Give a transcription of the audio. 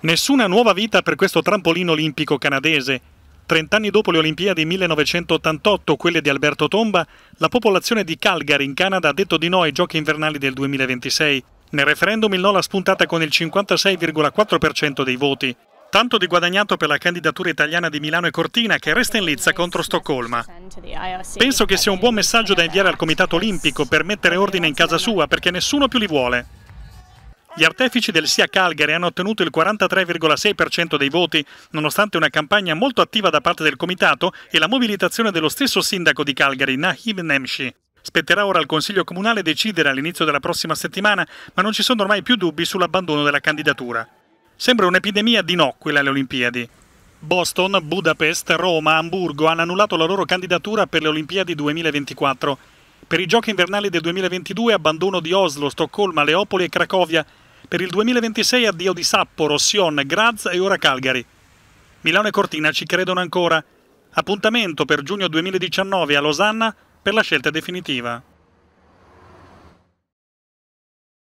Nessuna nuova vita per questo trampolino olimpico canadese. Trent'anni dopo le Olimpiadi 1988, quelle di Alberto Tomba, la popolazione di Calgary in Canada ha detto di no ai giochi invernali del 2026. Nel referendum il no l'ha spuntata con il 56,4% dei voti. Tanto di guadagnato per la candidatura italiana di Milano e Cortina che resta in lizza contro Stoccolma. Penso che sia un buon messaggio da inviare al Comitato Olimpico per mettere ordine in casa sua perché nessuno più li vuole. Gli artefici del SIA Calgary hanno ottenuto il 43,6% dei voti, nonostante una campagna molto attiva da parte del comitato e la mobilitazione dello stesso sindaco di Calgary, Nahim Nemshi. Spetterà ora al Consiglio Comunale decidere all'inizio della prossima settimana, ma non ci sono ormai più dubbi sull'abbandono della candidatura. Sembra un'epidemia di inocula alle Olimpiadi. Boston, Budapest, Roma, Hamburgo hanno annullato la loro candidatura per le Olimpiadi 2024. Per i giochi invernali del 2022 abbandono di Oslo, Stoccolma, Leopoli e Cracovia, per il 2026 addio di Sapporo, Sion, Graz e ora Calgary. Milano e Cortina ci credono ancora. Appuntamento per giugno 2019 a Losanna per la scelta definitiva.